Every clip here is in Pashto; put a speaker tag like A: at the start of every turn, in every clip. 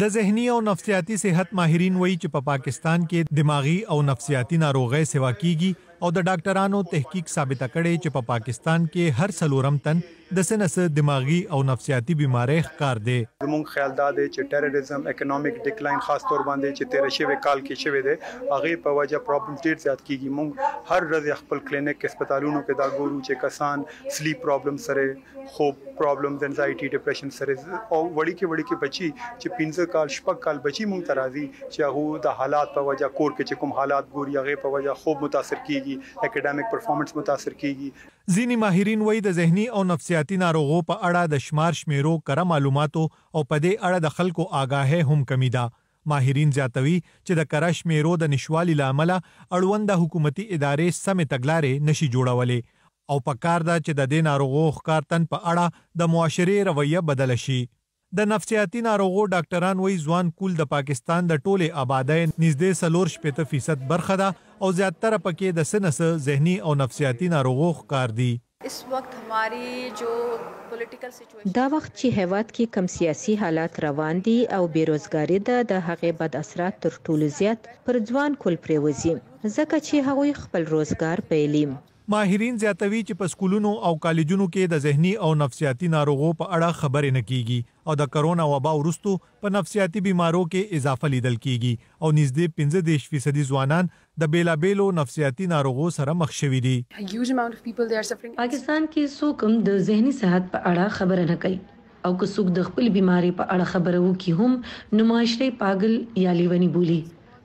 A: د زهنی او نفسیاتي صحت ماهرین وایي چې په پا پاکستان کې دماغي او نفسیاتي ناروغۍ سیوا کیږي او د ډاکټرانو تحقیق ثابته کړې چې په پا پاکستان کې هر څلورم تن د سنسه دماغي او نفسیاتي بيمارۍ ښکار دي زموږ
B: خیال دا دی چې ټیرریزم اکونومیک ډیکلاین خاص تور باندې چې 13 شوه کال کې شوه دی هغه په وجه پرابلم ډیر زیات کیږي موږ هر ورځ خپل کلینیک هسپتالونو کې دا ګورو چې کسان سلیپ پرابلم سره خوب پرابلم انزایټي ډیپریشن سره او وړي کې وړي کې بچي چې پینځه کال شپږ کال بچي موږ ترازي چې هغه د حالات په وجه کور کې چې کوم حالات ګوري هغه په وجه خوب متاثر کیږي اکیډمیک پرفارمنس متاثر کیږي
A: ځینی ماهرین وایي د زهنی او نفسیاتي نفسیاتي ناروغو په اړه د شمار شمیرو کره معلوماتو او په دې اړه د خلکو آگاهه هم کمی ده ماهرین زیاتوي چې د کره شمیرو د نشوالي لامل اړوند د حکومتي ادارې سمې تګلارې نشي جوړولې او پکار ده چې د دې ناروغو ښکارتن په اړه د معاشري رویه بدل شي د نفسیاتي ناروغو ډاکټران وایي ځوان کول د پاکستان د ټوله آبادی نږدې سلور شپېته فیصد برخه ده او زیاتره پکې د سنس ذهني او نفسیاتي ناروغو ښکار دي
C: اس وخت ہماری جو پولیټیکل سچويشن دا وخت چې هیواد کې کم سیاسي حالات روان دي او بیروزګاری ده د هغې بد اثرات تر ټولو زیات پر ځوان کول پریوزي ځکه چې هغوی خپل روزګار پیلیم
A: ماهرین زیاتوي چې په سکولونو او کالجونو کې د زهني او نفسیاتي ناروغو په اړه خبرې نه کیږي او د کرونا وبا وروستو په نفسیاتي بيمارو کې اضافه لیدل کیږي او نږدې 15 دیش فیصدي ځوانان د بیلابېلو نفسیاتي ناروغو سره مخ شوي دي
D: پاکستان کې څوک هم د زهني صحت په اړه خبره نه کوي او که څوک د خپل بيماري په اړه خبره وکړي هم نو معاشري پاگل یا لیونی بولی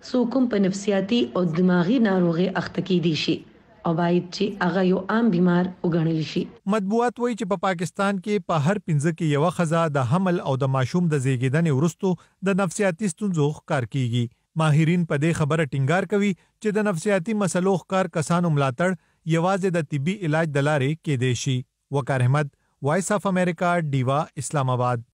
D: څوک هم په نفسیاتي او دماغي ناروغي اخته کیدي شي او باید چې هغه یو عام بیمار وګڼل شي
A: مطبوعات وایي چې په پاکستان کې په هر پنځه کې یو خزا د حمل او د ماشوم د زیږیدنې ورستو د نفسیاتي ستونزو ښکار کیږي ماهرین په دې خبره ټینګار کوي چې د نفسیاتي مسلو ښکار کسانو ملاتړ یوازې د طبي علاج دلاره کې دی شي وقار احمد وایس اف امریکا ډیوا اسلام آباد